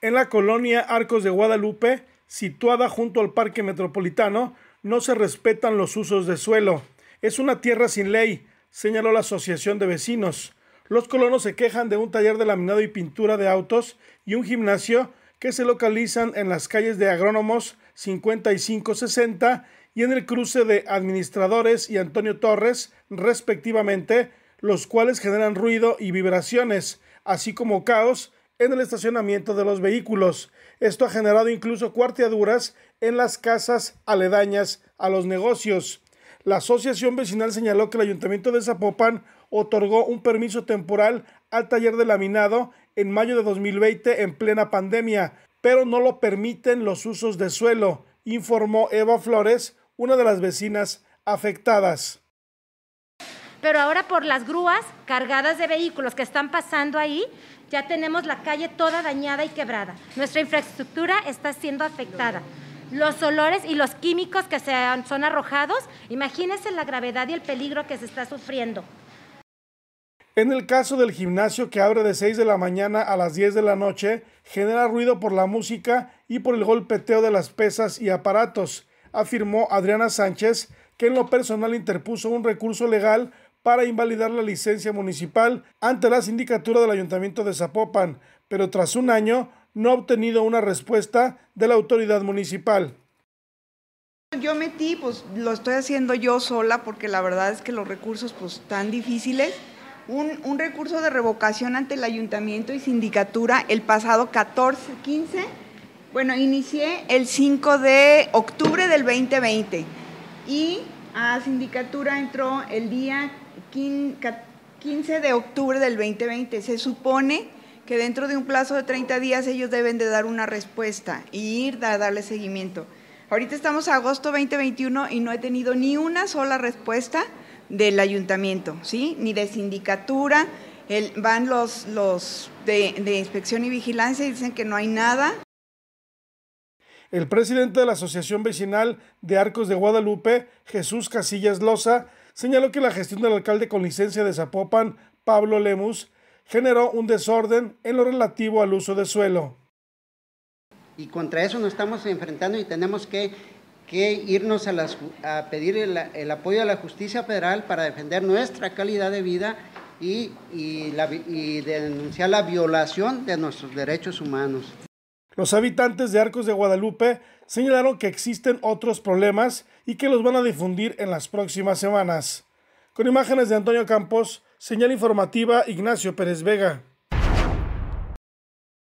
En la colonia Arcos de Guadalupe, situada junto al Parque Metropolitano, no se respetan los usos de suelo. Es una tierra sin ley, señaló la Asociación de Vecinos. Los colonos se quejan de un taller de laminado y pintura de autos y un gimnasio que se localizan en las calles de Agrónomos 5560 y en el cruce de Administradores y Antonio Torres, respectivamente, los cuales generan ruido y vibraciones, así como caos en el estacionamiento de los vehículos. Esto ha generado incluso cuarteaduras en las casas aledañas a los negocios. La asociación vecinal señaló que el ayuntamiento de Zapopan otorgó un permiso temporal al taller de laminado en mayo de 2020 en plena pandemia, pero no lo permiten los usos de suelo, informó Eva Flores, una de las vecinas afectadas pero ahora por las grúas cargadas de vehículos que están pasando ahí, ya tenemos la calle toda dañada y quebrada. Nuestra infraestructura está siendo afectada. Los olores y los químicos que se son arrojados, imagínense la gravedad y el peligro que se está sufriendo. En el caso del gimnasio que abre de 6 de la mañana a las 10 de la noche, genera ruido por la música y por el golpeteo de las pesas y aparatos, afirmó Adriana Sánchez, que en lo personal interpuso un recurso legal para invalidar la licencia municipal ante la sindicatura del Ayuntamiento de Zapopan, pero tras un año no ha obtenido una respuesta de la autoridad municipal. Yo metí, pues lo estoy haciendo yo sola porque la verdad es que los recursos pues tan difíciles. Un, un, recurso de revocación ante el ayuntamiento y sindicatura el pasado 14, 15. Bueno, inicié el 5 de octubre del 2020 y a sindicatura entró el día 15 de octubre del 2020. Se supone que dentro de un plazo de 30 días ellos deben de dar una respuesta y ir a darle seguimiento. Ahorita estamos a agosto 2021 y no he tenido ni una sola respuesta del ayuntamiento, ¿sí? Ni de sindicatura, el, van los, los de inspección y vigilancia y dicen que no hay nada. El presidente de la Asociación Vecinal de Arcos de Guadalupe, Jesús Casillas Loza, señaló que la gestión del alcalde con licencia de Zapopan, Pablo Lemus, generó un desorden en lo relativo al uso de suelo. Y contra eso nos estamos enfrentando y tenemos que, irnos a, pedir el, apoyo a la justicia federal para defender nuestra calidad de vida y denunciar la violación de nuestros derechos humanos. Los habitantes de Arcos de Guadalupe señalaron que existen otros problemas y que los van a difundir en las próximas semanas. Con imágenes de Antonio Campos, señal informativa Ignacio Pérez Vega.